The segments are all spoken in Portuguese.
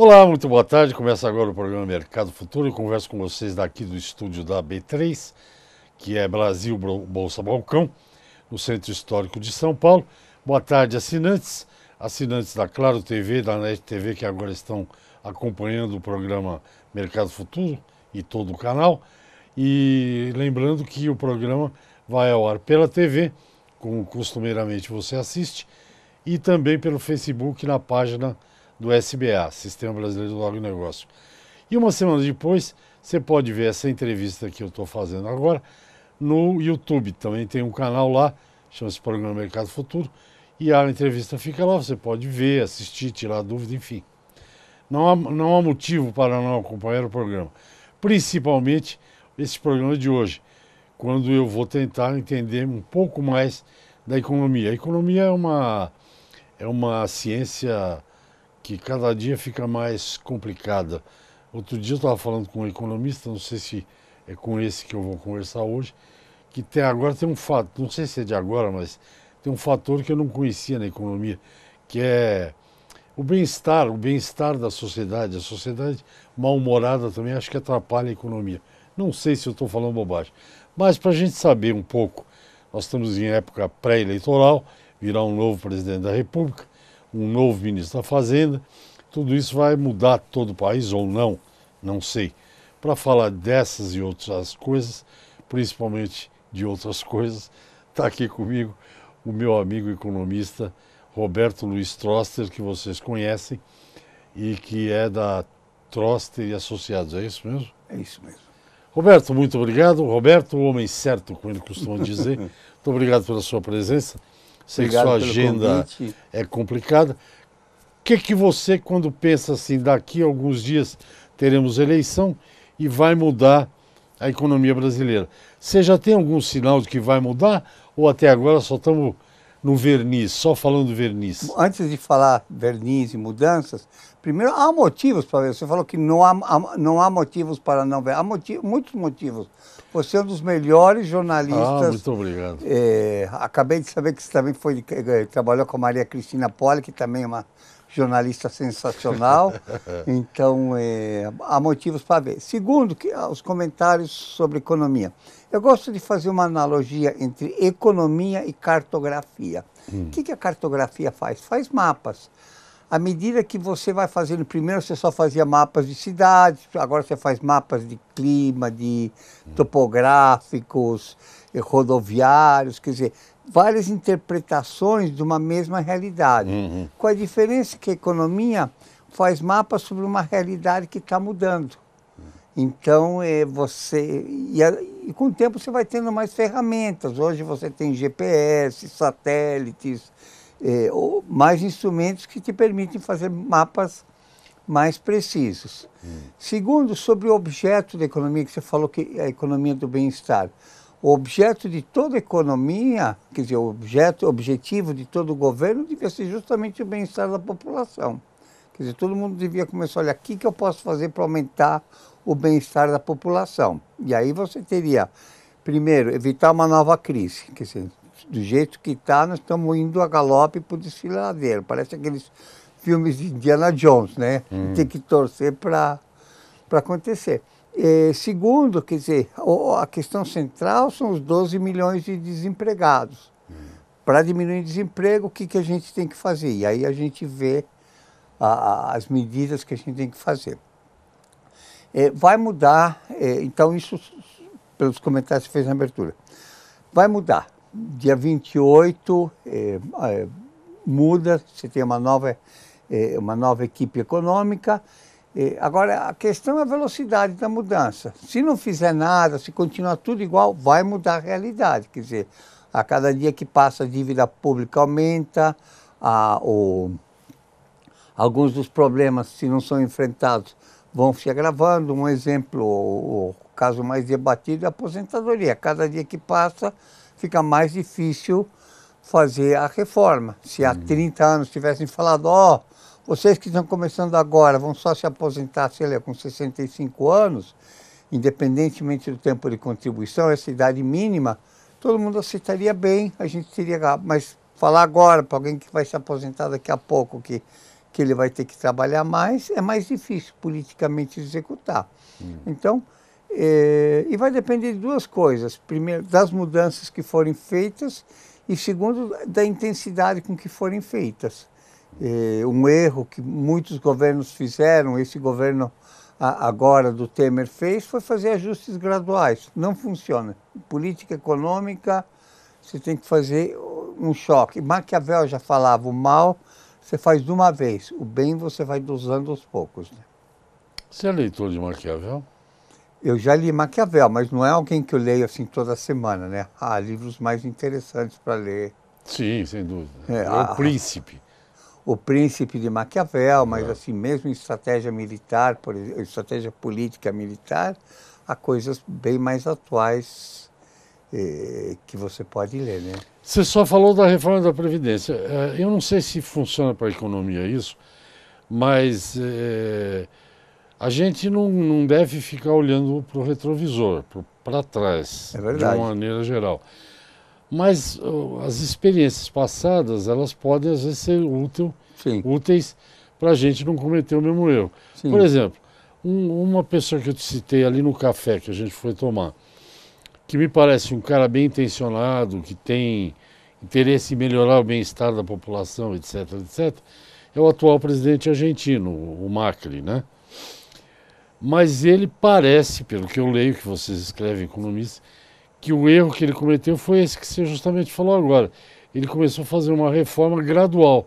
Olá, muito boa tarde. Começa agora o programa Mercado Futuro. Eu converso com vocês daqui do estúdio da B3, que é Brasil Bolsa Balcão, no Centro Histórico de São Paulo. Boa tarde, assinantes, assinantes da Claro TV, da NET TV, que agora estão acompanhando o programa Mercado Futuro e todo o canal. E lembrando que o programa vai ao ar pela TV, como costumeiramente você assiste, e também pelo Facebook na página do SBA, Sistema Brasileiro do Agronegócio. E uma semana depois, você pode ver essa entrevista que eu estou fazendo agora no YouTube. Também tem um canal lá, chama-se Programa Mercado Futuro, e a entrevista fica lá, você pode ver, assistir, tirar dúvida, enfim. Não há, não há motivo para não acompanhar o programa. Principalmente esse programa de hoje, quando eu vou tentar entender um pouco mais da economia. A economia é uma, é uma ciência que cada dia fica mais complicada. Outro dia eu estava falando com um economista, não sei se é com esse que eu vou conversar hoje, que até agora tem um fato, não sei se é de agora, mas tem um fator que eu não conhecia na economia, que é o bem-estar, o bem-estar da sociedade. A sociedade mal-humorada também acho que atrapalha a economia. Não sei se eu estou falando bobagem. Mas para a gente saber um pouco, nós estamos em época pré-eleitoral, virá um novo presidente da República, um novo ministro da Fazenda. Tudo isso vai mudar todo o país ou não, não sei. Para falar dessas e outras coisas, principalmente de outras coisas, está aqui comigo o meu amigo economista Roberto Luiz Troster, que vocês conhecem e que é da Troster e Associados, é isso mesmo? É isso mesmo. Roberto, muito obrigado. Roberto, o homem certo, como ele costuma dizer. muito obrigado pela sua presença. Sei que sua agenda convite. é complicada. O que, que você, quando pensa assim, daqui a alguns dias teremos eleição e vai mudar a economia brasileira? Você já tem algum sinal de que vai mudar ou até agora só estamos no verniz, só falando verniz? Antes de falar verniz e mudanças, primeiro há motivos para ver. Você falou que não há, não há motivos para não ver. Há motivos, muitos motivos. Você é um dos melhores jornalistas. Ah, muito obrigado. É, acabei de saber que você também foi, eh, trabalhou com a Maria Cristina Poli, que também é uma jornalista sensacional. então, é, há motivos para ver. Segundo, que, ah, os comentários sobre economia. Eu gosto de fazer uma analogia entre economia e cartografia. Hum. O que, que a cartografia faz? Faz mapas. À medida que você vai fazendo, primeiro você só fazia mapas de cidades, agora você faz mapas de clima, de hum. topográficos, eh, rodoviários, quer dizer, várias interpretações de uma mesma realidade. Uhum. Com a diferença que a economia faz mapas sobre uma realidade que está mudando. Então, é, você. E, a, e, com o tempo você vai tendo mais ferramentas. Hoje você tem GPS, satélites, é, ou mais instrumentos que te permitem fazer mapas mais precisos. Uhum. Segundo, sobre o objeto da economia, que você falou que é a economia do bem-estar o objeto de toda economia, quer dizer, o objeto, objetivo de todo governo devia ser justamente o bem-estar da população. Quer dizer, todo mundo devia começar a olhar o que, que eu posso fazer para aumentar o bem-estar da população. E aí você teria, primeiro, evitar uma nova crise. Quer dizer, do jeito que está, nós estamos indo a galope para o desfiladeiro. Parece aqueles filmes de Indiana Jones, né? Hum. Tem que torcer para acontecer. É, segundo, quer dizer, a questão central são os 12 milhões de desempregados. Hum. Para diminuir o desemprego, o que, que a gente tem que fazer? E aí a gente vê a, as medidas que a gente tem que fazer. É, vai mudar, é, então isso, pelos comentários que fez na abertura, vai mudar. Dia 28 muda, você tem uma nova, uma nova equipe econômica, é, agora, a questão é a velocidade da mudança. Se não fizer nada, se continuar tudo igual, vai mudar a realidade. Quer dizer, a cada dia que passa, a dívida pública aumenta, a, o, alguns dos problemas, se não são enfrentados, vão se agravando. Um exemplo, o, o caso mais debatido é a aposentadoria. Cada dia que passa, fica mais difícil fazer a reforma. Se há 30 uhum. anos tivessem falado, ó. Oh, vocês que estão começando agora vão só se aposentar, ele é com 65 anos, independentemente do tempo de contribuição, essa idade mínima, todo mundo aceitaria bem, a gente teria. Mas falar agora para alguém que vai se aposentar daqui a pouco, que, que ele vai ter que trabalhar mais, é mais difícil politicamente executar. Hum. Então, é, e vai depender de duas coisas. Primeiro, das mudanças que forem feitas e, segundo, da intensidade com que forem feitas eh, um erro que muitos governos fizeram, esse governo agora do Temer fez, foi fazer ajustes graduais. Não funciona. Política econômica, você tem que fazer um choque. Maquiavel já falava, o mal você faz de uma vez, o bem você vai dosando aos poucos. Né? Você é leitor de Maquiavel? Eu já li Maquiavel, mas não é alguém que eu leio assim toda semana, né? Há livros mais interessantes para ler. Sim, sem dúvida. É, é o a... Príncipe o príncipe de Maquiavel, mas é. assim mesmo em estratégia militar, por exemplo, estratégia política militar, há coisas bem mais atuais eh, que você pode ler, né? Você só falou da reforma da Previdência. Eh, eu não sei se funciona para a economia isso, mas eh, a gente não, não deve ficar olhando para o retrovisor, para trás, é de uma maneira geral. Mas uh, as experiências passadas, elas podem às vezes ser útil, Sim. úteis para a gente não cometer o mesmo erro. Sim. Por exemplo, um, uma pessoa que eu te citei ali no café que a gente foi tomar, que me parece um cara bem intencionado, que tem interesse em melhorar o bem-estar da população, etc, etc, é o atual presidente argentino, o Macri, né? Mas ele parece, pelo que eu leio, que vocês escrevem economistas, que o erro que ele cometeu foi esse que você justamente falou agora. Ele começou a fazer uma reforma gradual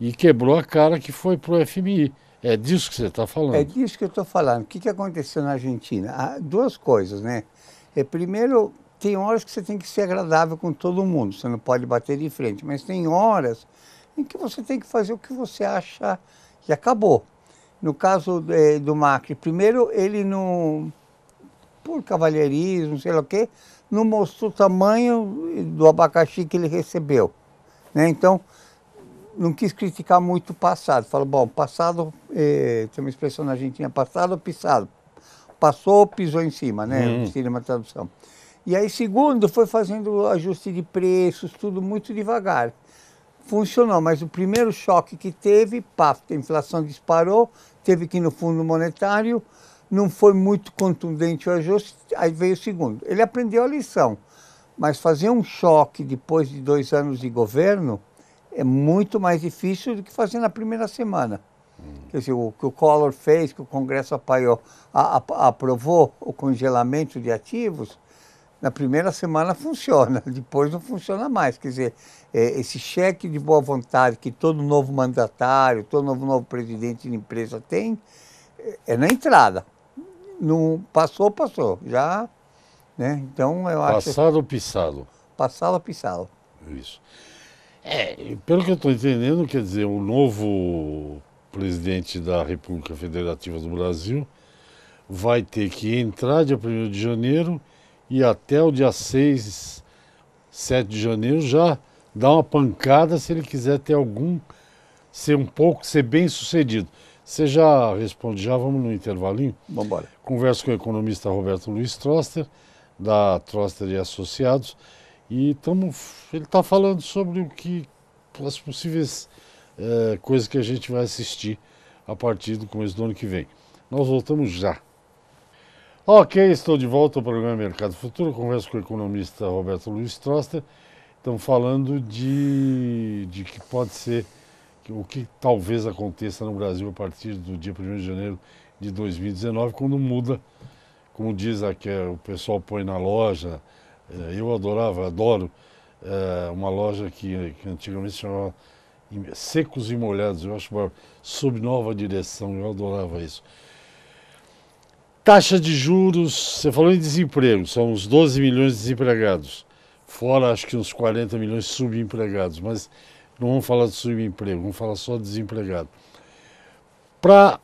e quebrou a cara que foi para o FMI. É disso que você está falando. É disso que eu estou falando. O que, que aconteceu na Argentina? Ah, duas coisas, né? É, primeiro, tem horas que você tem que ser agradável com todo mundo, você não pode bater de frente, mas tem horas em que você tem que fazer o que você acha e acabou. No caso é, do Macri, primeiro ele não por cavalheirismo, sei lá o quê, não mostrou o tamanho do abacaxi que ele recebeu. Né? Então, não quis criticar muito o passado. Falou, bom, passado, eh, tem uma expressão na Argentina, passado ou pisado. Passou, pisou em cima, né? Hum. Seria uma tradução. E aí, segundo, foi fazendo ajuste de preços, tudo muito devagar. Funcionou, mas o primeiro choque que teve, pá, a inflação disparou, teve que ir no fundo monetário, não foi muito contundente o ajuste, aí veio o segundo. Ele aprendeu a lição, mas fazer um choque depois de dois anos de governo é muito mais difícil do que fazer na primeira semana. Hum. Quer dizer, o que o Collor fez, que o Congresso apoiou a, a, aprovou o congelamento de ativos, na primeira semana funciona, depois não funciona mais. Quer dizer, é, esse cheque de boa vontade que todo novo mandatário, todo novo, novo presidente de empresa tem, é, é na entrada não passou, passou. Já, né? Então eu acho. Passado pisado. Passado pisado. Isso. É, pelo que eu estou entendendo, quer dizer, o novo presidente da República Federativa do Brasil vai ter que entrar dia 1 de janeiro e até o dia 6, 7 de janeiro já dar uma pancada se ele quiser ter algum, ser um pouco, ser bem sucedido. Você já responde, já vamos no intervalinho. Vamos embora. Converso com o economista Roberto Luiz Troster, da Troster e Associados, e tamo, ele está falando sobre o que as possíveis eh, coisas que a gente vai assistir a partir do começo do ano que vem. Nós voltamos já. Ok, estou de volta ao programa Mercado Futuro. Converso com o economista Roberto Luiz Troster. Estamos falando de, de que pode ser o que talvez aconteça no Brasil a partir do dia 1 de janeiro de 2019, quando muda, como diz aqui, o pessoal põe na loja. É, eu adorava, adoro é, uma loja que, que antigamente se chamava Secos e Molhados, eu acho, sob nova direção, eu adorava isso. Taxa de juros, você falou em desemprego, são uns 12 milhões de desempregados, fora acho que uns 40 milhões subempregados, mas não vamos falar de subemprego, vamos falar só de desempregado. Para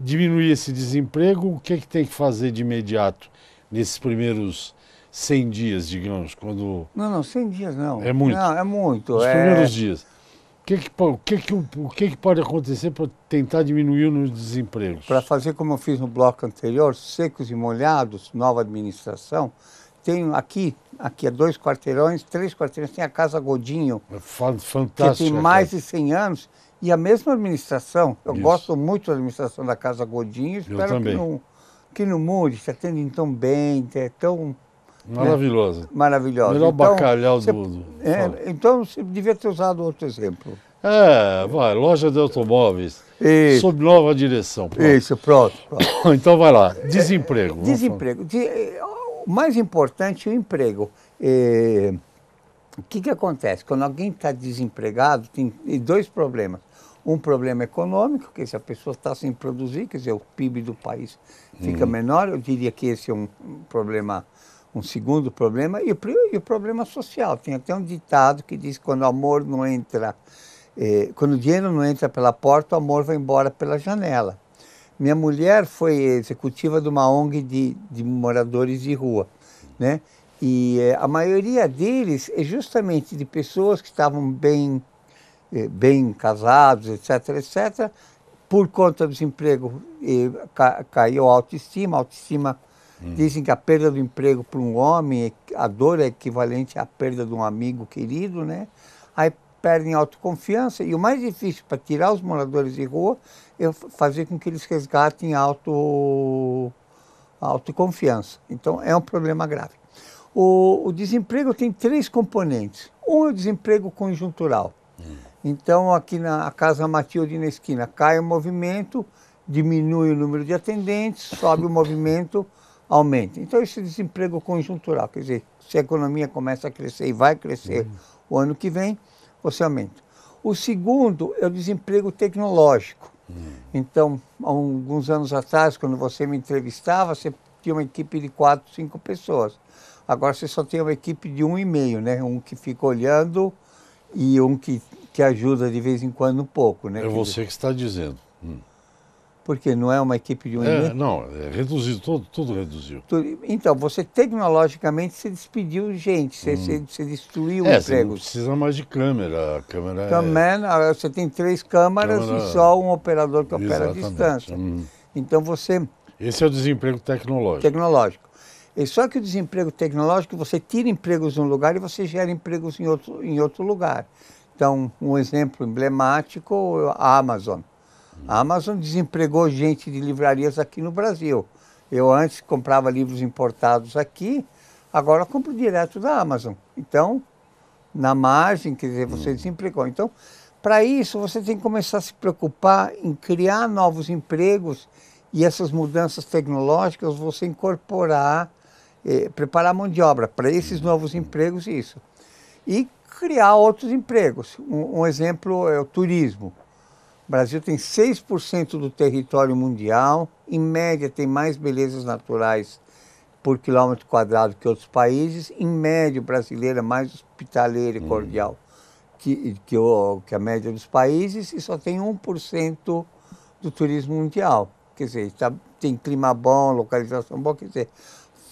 diminuir esse desemprego, o que é que tem que fazer de imediato nesses primeiros 100 dias, digamos, quando... Não, não, 100 dias não. É muito. Não, é muito. Os é... primeiros dias. O que, é é que, o, que, que, o que, é que pode acontecer para tentar diminuir nos desempregos? Para fazer como eu fiz no bloco anterior, secos e molhados, nova administração, tenho aqui aqui a é dois quarteirões, três quarteirões, tem a Casa Godinho. É fantástico. Que tem mais de 100 anos e a mesma administração. Eu Isso. gosto muito da administração da Casa Godinho, espero que não, que não mude, se atendem tão bem, é tão... Né, maravilhosa. Né? Maravilhosa. Melhor então, bacalhau do mundo. É, então você devia ter usado outro exemplo. É, vai, loja de automóveis. Isso. Sob nova direção. Pronto. Isso, pronto, pronto. então vai lá, desemprego. É, desemprego. De, eh, o mais importante é o emprego. É, o que, que acontece? Quando alguém está desempregado, tem dois problemas. Um problema econômico, que se a pessoa está sem produzir, quer dizer, o PIB do país fica uhum. menor, eu diria que esse é um problema, um segundo problema, e o, e o problema social. Tem até um ditado que diz que quando o amor não entra, eh, quando o dinheiro não entra pela porta, o amor vai embora pela janela. Minha mulher foi executiva de uma ONG de, de moradores de rua, né? E eh, a maioria deles é justamente de pessoas que estavam bem, eh, bem casados, etc., etc., por conta do desemprego eh, ca caiu a autoestima, autoestima hum. dizem que a perda do emprego para um homem, a dor é equivalente à perda de um amigo querido, né? Aí perdem autoconfiança e o mais difícil para tirar os moradores de rua é fazer com que eles resgatem a, auto, autoconfiança. Então é um problema grave. O, o, desemprego tem três componentes. Um é o desemprego conjuntural. Hum. Então aqui na Casa Matilde na esquina cai o movimento, diminui o número de atendentes, sobe o movimento, aumenta. Então esse desemprego conjuntural, quer dizer, se a economia começa a crescer e vai crescer hum. o ano que vem, oceamento. O segundo é o desemprego tecnológico. Hum. Então, há alguns anos atrás, quando você me entrevistava, você tinha uma equipe de quatro, cinco pessoas. Agora você só tem uma equipe de um e meio, né? Um que fica olhando e um que, que ajuda de vez em quando um pouco, né? É você que está dizendo. Porque não é uma equipe de um é, Não, é reduzido, todo, tudo reduziu. Então, você tecnologicamente se despediu gente, você, hum. você destruiu é, empregos. Você não precisa mais de câmera. A câmera Também, é... Ah, você tem três câmeras câmera... e só um operador que opera à distância. Hum. Então você. Esse é o desemprego tecnológico. Tecnológico. E só que o desemprego tecnológico, você tira empregos de um lugar e você gera empregos em outro, em outro lugar. Então, um exemplo emblemático, a Amazon. A Amazon desempregou gente de livrarias aqui no Brasil. Eu antes comprava livros importados aqui, agora compro direto da Amazon. Então, na margem, quer dizer, você hum. desempregou. Então, para isso, você tem que começar a se preocupar em criar novos empregos e essas mudanças tecnológicas você incorporar, eh, preparar mão de obra para esses novos empregos, isso. E criar outros empregos. Um, um exemplo é o turismo. O Brasil tem 6% do território mundial, em média tem mais belezas naturais por quilômetro quadrado que outros países, em média o brasileiro é mais hospitaleiro e uhum. cordial hum. que, que, o, que a média dos países e só tem 1% do turismo mundial. Quer dizer, tá, tem clima bom, localização boa, quer dizer,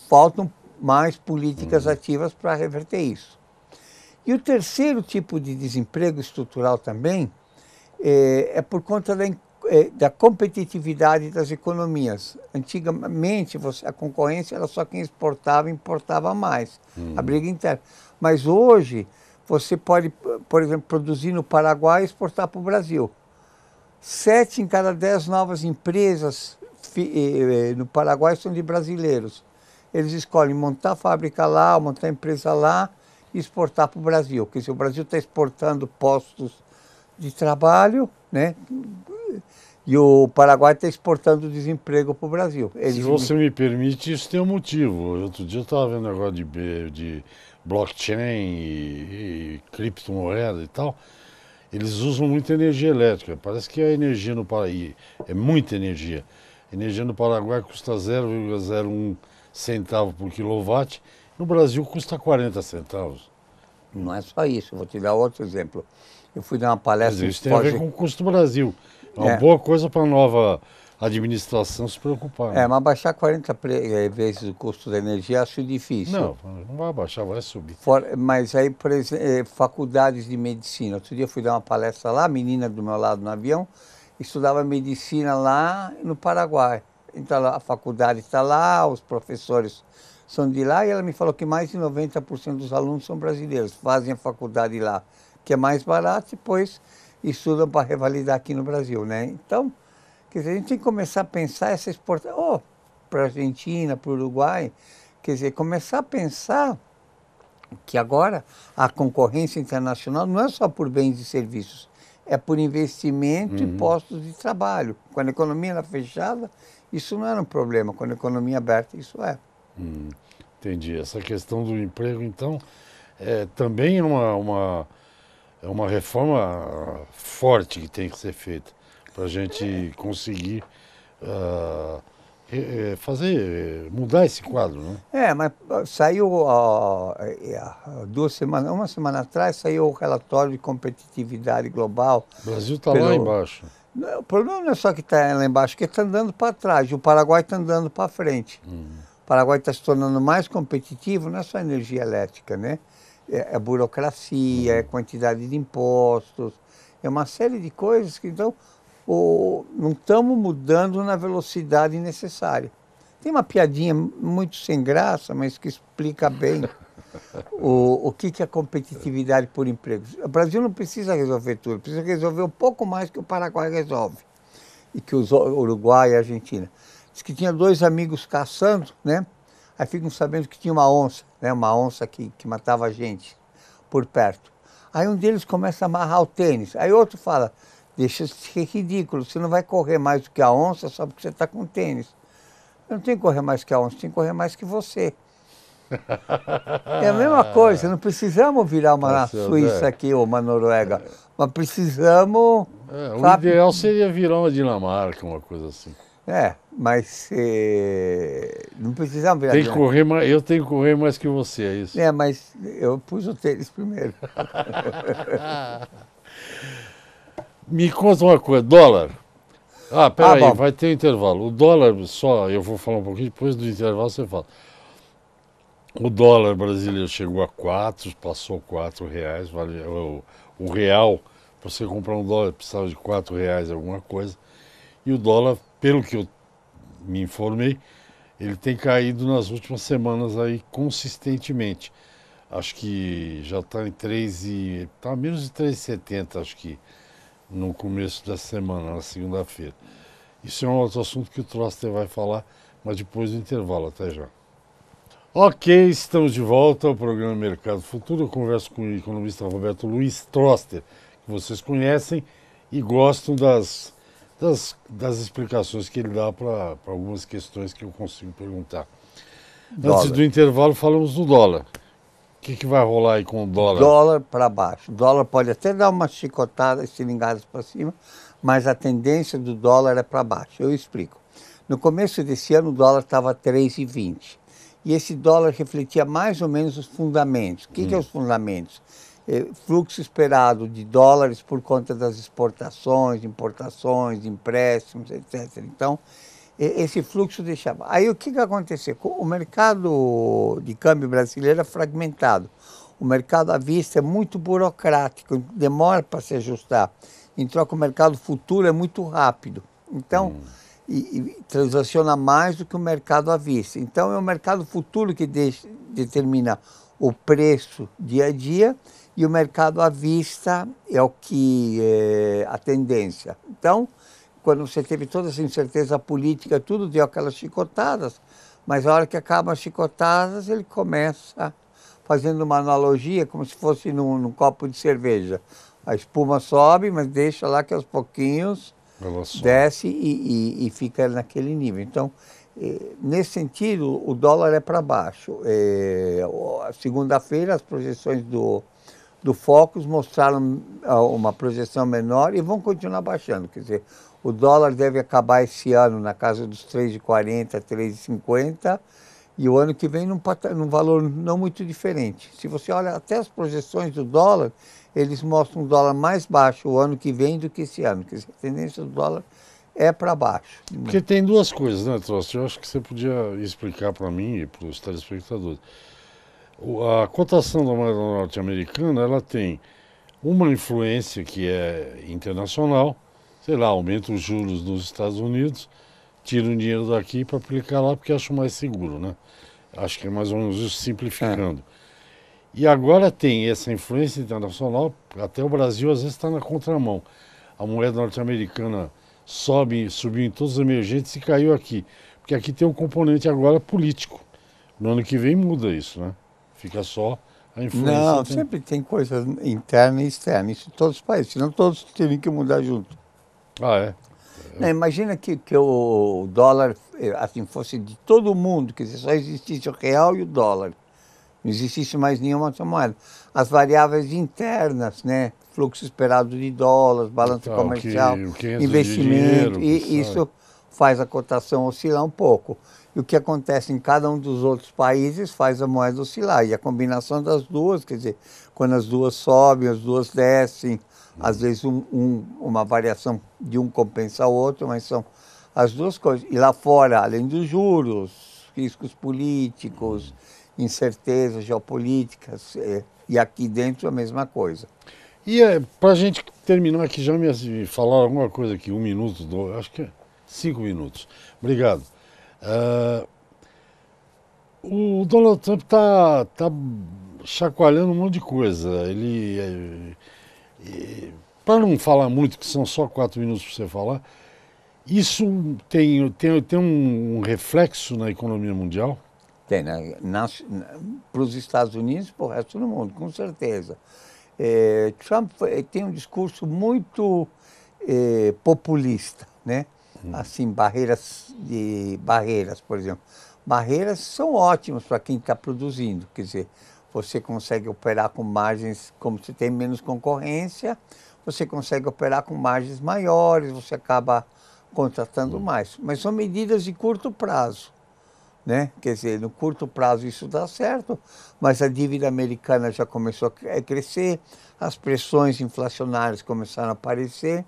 faltam mais políticas hum. ativas para reverter isso. E o terceiro tipo de desemprego estrutural também é, é por conta da, é, da, competitividade das economias. Antigamente, você, a concorrência era só quem exportava importava mais, hum. a briga interna. Mas hoje, você pode, por exemplo, produzir no Paraguai e exportar para o Brasil. Sete em cada dez novas empresas é, é, no Paraguai são de brasileiros. Eles escolhem montar fábrica lá, montar empresa lá e exportar para o Brasil. Quer dizer, o Brasil está exportando postos de trabalho, né? E o Paraguai está exportando desemprego para o Brasil. Eles... Se você me permite, isso tem um motivo. Outro dia eu estava vendo um negócio de, de blockchain e, e criptomoeda e tal. Eles usam muita energia elétrica. Parece que a energia no Paraguai é muita energia. A energia no Paraguai custa 0,01 centavo por quilowatt. No Brasil custa 40 centavos. Não é só isso. Vou te dar outro exemplo. Eu fui dar uma palestra. Mas isso tem a ver com o custo do Brasil. É uma é. boa coisa para a nova administração se preocupar. É, né? mas baixar 40 eh, vezes o custo da energia acho difícil. Não, não vai baixar, vai subir. mas aí, por exemplo, eh, faculdades de medicina. Outro dia eu fui dar uma palestra lá, a menina do meu lado no avião estudava medicina lá no Paraguai. Então a faculdade está lá, os professores são de lá, e ela me falou que mais de 90% dos alunos são brasileiros, fazem a faculdade lá que é mais barato, e depois estudam para revalidar aqui no Brasil, né? Então, quer dizer, a gente tem que começar a pensar essa exportação, ou para a Argentina, para o Uruguai, quer dizer, começar a pensar que agora a concorrência internacional não é só por bens e serviços, é por investimento uhum. e postos de trabalho. Quando a economia era fechada, isso não era um problema. Quando a economia é aberta, isso é. Hum, entendi. Essa questão do emprego, então, é também é uma, uma é uma reforma forte que tem que ser feita para a gente conseguir uh, fazer mudar esse quadro, né? É, mas saiu uh, duas semanas, uma semana atrás saiu o relatório de competitividade global. O Brasil está pelo... lá embaixo. o problema não é só que está lá embaixo, que está andando para trás. O Paraguai está andando para frente. Uhum. O Paraguai está se tornando mais competitivo, não é só energia elétrica, né? É, é, burocracia, é quantidade de impostos, é uma série de coisas que então o, não estamos mudando na velocidade necessária. Tem uma piadinha muito sem graça, mas que explica bem o, o que, que é competitividade por empregos. O Brasil não precisa resolver tudo, precisa resolver um pouco mais que o Paraguai resolve e que o Uruguai e a Argentina. Diz que tinha dois amigos caçando, né? Aí ficam sabendo que tinha uma onça né, uma onça que, que matava a gente por perto. Aí um deles começa a amarrar o tênis, aí outro fala, deixa de ser ridículo, você não vai correr mais do que a onça só porque você está com tênis. Eu não tenho que correr mais que a onça, tem que correr mais que você. É a mesma coisa, não precisamos virar uma Nossa, tá Suíça é. aqui ou uma Noruega, é. mas precisamos. É, o sabe? ideal seria virar uma Dinamarca, uma coisa assim. É, mas eh, não precisava ver. tem que correr mais, Eu tenho que correr mais que você, é isso? É, mas eu pus o tênis primeiro. Me conta uma coisa, dólar. Ah, ah peraí, ah, vai ter um intervalo. O dólar, só eu vou falar um pouquinho, depois do intervalo você fala. O dólar brasileiro chegou a 4, passou 4 reais, vale, é o, o real, você comprar um dólar precisava de 4 reais alguma coisa, e o dólar, pelo que eu me informei, ele tem caído nas últimas semanas aí consistentemente. Acho que já está em 3 e está menos de 3,70 acho que no começo da semana, na segunda-feira. Isso é um outro assunto que o Troster vai falar, mas depois do intervalo, até já. Ok, estamos de volta ao programa Mercado Futuro. Eu converso com o economista Roberto Luiz Troster, que vocês conhecem e gostam das das, das explicações que ele dá para algumas questões que eu consigo perguntar. Dólar. Antes do intervalo, falamos do dólar. O que, que, vai rolar aí com o dólar? Dólar para baixo. O dólar pode até dar umas chicotadas, seringadas para cima, mas a tendência do dólar é para baixo. Eu explico. No começo desse ano, o dólar estava 3,20. E esse dólar refletia mais ou menos os fundamentos. O que, hum. que é hum. os fundamentos? É, fluxo esperado de dólares por conta das exportações, importações, empréstimos, etc. Então, esse fluxo deixava. Aí o que, que aconteceu? O mercado de câmbio brasileiro é fragmentado. O mercado à vista é muito burocrático, demora para se ajustar. Em troca, o mercado futuro é muito rápido. Então, hum. e, e, transaciona mais do que o mercado à vista. Então, é o mercado futuro que deixa, determina o preço dia a dia e o mercado à vista é o que é a tendência. Então, quando você teve toda essa incerteza política, tudo deu aquelas chicotadas, mas a hora que acabam as chicotadas, ele começa fazendo uma analogia como se fosse num, num copo de cerveja. A espuma sobe, mas deixa lá que aos pouquinhos desce e, e, e, fica naquele nível. Então, eh, nesse sentido, o dólar é para baixo. É, Segunda-feira, as projeções do do Focus mostraram ah, uma projeção menor e vão continuar baixando. Quer dizer, o dólar deve acabar esse ano na casa dos 3,40, 3,50 e o ano que vem num, num valor não muito diferente. Se você olha até as projeções do dólar, eles mostram um dólar mais baixo o ano que vem do que esse ano. Quer dizer, a tendência do dólar é para baixo. Porque tem duas coisas, né, Trost? Eu acho que você podia explicar para mim e para os telespectadores a cotação da moeda norte-americana ela tem uma influência que é internacional, sei lá, aumenta os juros nos Estados Unidos, tira o dinheiro daqui para aplicar lá porque acho mais seguro, né? Acho que é mais ou menos isso, simplificando. É. E agora tem essa influência internacional, até o Brasil às vezes está na contramão. A moeda norte-americana sobe, subiu em todos os emergentes e caiu aqui. Porque aqui tem um componente agora político. No ano que vem muda isso, né? Fica só a influência. Não, tem... sempre tem coisa interna e externa, isso em todos os países, senão todos teriam que mudar junto. Ah, é? Não, é, imagina que, que o dólar eh, assim, fosse de todo mundo, quer dizer só existisse o real e o dólar. Não existisse mais nenhuma outra moeda. As variáveis internas, né? Fluxo esperado de dólares, balanço então, comercial, o que, o que investimento, dinheiro, e isso faz a cotação oscilar um pouco. E o que acontece em cada um dos outros países faz a moeda oscilar. E a combinação das duas, quer dizer, quando as duas sobem, as duas descem, às uhum. vezes um, um, uma variação de um compensa o outro, mas são as duas coisas. E lá fora, além dos juros, riscos políticos, uhum. incertezas geopolíticas, é, e aqui dentro a mesma coisa. E é, para a gente terminar aqui, já me falar alguma coisa aqui, um minuto, dois, acho que é. Cinco minutos. Obrigado. Uh, o Donald Trump está tá chacoalhando um monte de coisa. Ele. É, eh, é, eh, para não falar muito, que são só quatro minutos para você falar, isso tem, tem, tem um reflexo na economia mundial? Tem, para né? os Estados Unidos e para o resto do mundo, com certeza. É, Trump tem um discurso muito populista, né? Uhum. assim, barreiras, de barreiras, por exemplo. Barreiras são ótimas para quem está produzindo, quer dizer, você consegue operar com margens, como você tem menos concorrência, você consegue operar com margens maiores, você acaba contratando mais. Mas são medidas de curto prazo. Né? Quer dizer, no curto prazo isso dá certo, mas a dívida americana já começou a crescer, as pressões inflacionárias começaram a aparecer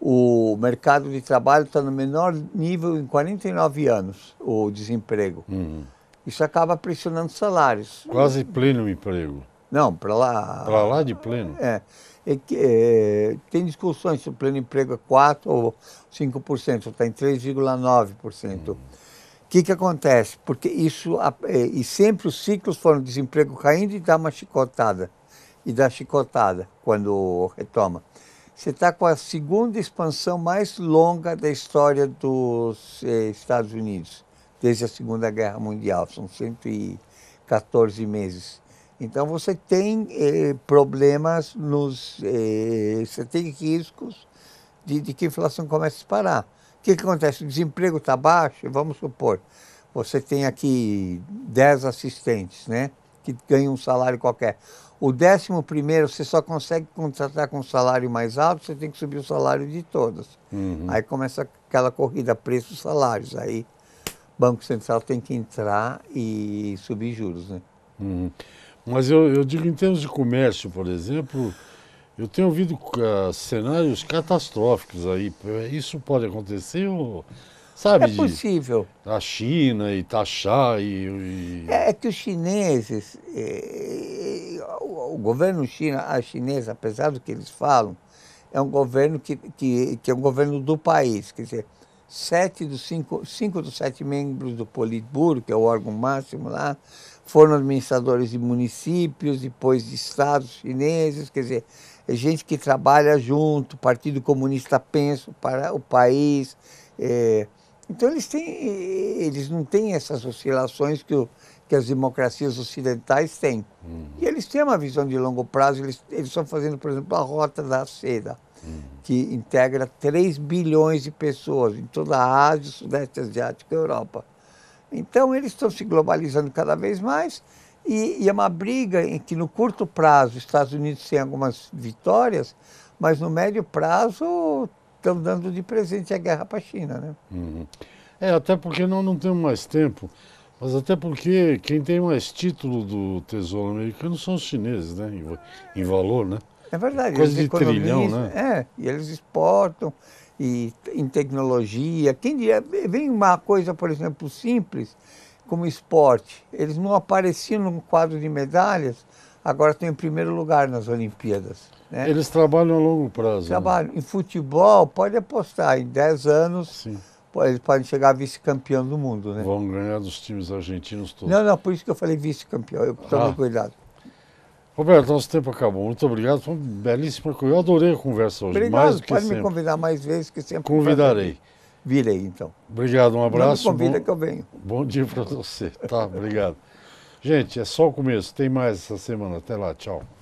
o mercado de trabalho está no menor nível em 49 anos, o desemprego. Uhum. Isso acaba pressionando salários. Quase pleno emprego. Não, para lá. Para lá de pleno? É. é, que, é tem discussões se o pleno emprego é 4% ou 5%, está em 3,9%. Uhum. O que, que acontece? Porque isso. É, e sempre os ciclos foram desemprego caindo e dá uma chicotada. E dá chicotada quando retoma. Você está com a segunda expansão mais longa da história dos eh, Estados Unidos, desde a Segunda Guerra Mundial, são 114 meses. Então você tem eh, problemas nos. Eh, você tem riscos de, de, que a inflação comece a disparar. O que, que acontece? O desemprego está baixo, vamos supor, você tem aqui 10 assistentes, né? Que ganham um salário qualquer. O décimo primeiro você só consegue contratar com um salário mais alto, você tem que subir o salário de todos. Uhum. Aí começa aquela corrida preços salários. Aí o Banco Central tem que entrar e subir juros. Né? Uhum. Mas eu, eu digo em termos de comércio, por exemplo, eu tenho ouvido uh, cenários catastróficos aí. Isso pode acontecer ou Sabe, é possível. A China e taxar e. e... É, é, que os chineses, é, o, o, governo china, a chinesa, apesar do que eles falam, é um governo que, que, que é um governo do país. Quer dizer, sete dos cinco, cinco dos sete membros do Politburo, que é o órgão máximo lá, foram administradores de municípios, depois de estados chineses, quer dizer, é gente que trabalha junto, o Partido Comunista pensa para o país. É, então eles têm, eles não têm essas oscilações que, o, que as democracias ocidentais têm. Uhum. E eles têm uma visão de longo prazo, eles, eles estão fazendo, por exemplo, a Rota da Seda, uhum. que integra 3 bilhões de pessoas em toda a Ásia, Sudeste Asiático e Europa. Então eles estão se globalizando cada vez mais e, e é uma briga em que no curto prazo os Estados Unidos têm algumas vitórias, mas no médio prazo estão dando de presente a guerra para a China. Né? Uhum. É, até porque nós não temos mais tempo, mas até porque quem tem mais título do Tesouro Americano são os chineses, né? em, em valor, né? É verdade. Coisa de trilhão, né? É, e eles exportam e, em tecnologia. Quem diria, vem uma coisa, por exemplo, simples, como esporte. Eles não apareciam no quadro de medalhas agora estão em primeiro lugar nas Olimpíadas. Né? Eles trabalham a longo prazo. Né? Trabalham. Né? Em futebol, pode apostar, em 10 anos. Sim eles podem chegar vice-campeão do mundo, né? Vão ganhar dos times argentinos todos. Não, não, por isso que eu falei vice-campeão, eu tomo ah. cuidado. Roberto, nosso tempo acabou. Muito obrigado, foi uma belíssima coisa. Eu adorei a conversa hoje, obrigado. mais do que pode sempre. me convidar mais vezes, que sempre... Convidarei. Virei, então. Obrigado, um abraço. Não me convida bom... que eu venho. Bom dia para você, tá? Obrigado. Gente, é só o começo. Tem mais essa semana. Até lá. Tchau.